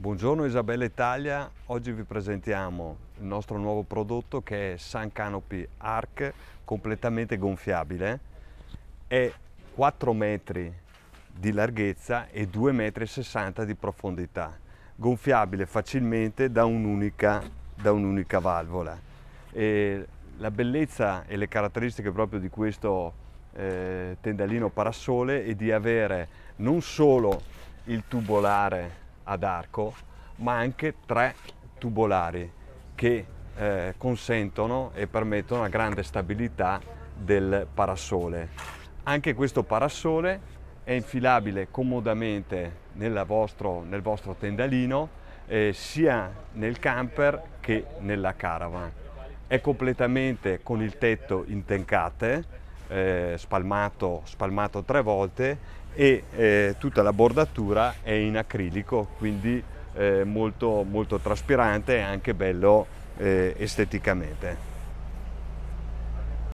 Buongiorno Isabella Italia, oggi vi presentiamo il nostro nuovo prodotto che è Sun Canopy Arc completamente gonfiabile, è 4 metri di larghezza e 2,60 m di profondità, gonfiabile facilmente da un'unica, un valvola. E la bellezza e le caratteristiche proprio di questo eh, tendalino parasole è di avere non solo il tubolare ad arco, ma anche tre tubolari che eh, consentono e permettono una grande stabilità del parasole. Anche questo parasole è infilabile comodamente vostro, nel vostro tendalino eh, sia nel camper che nella caravan. È completamente con il tetto in tencate eh, spalmato, spalmato, tre volte e eh, tutta la bordatura è in acrilico, quindi eh, molto, molto traspirante e anche bello eh, esteticamente.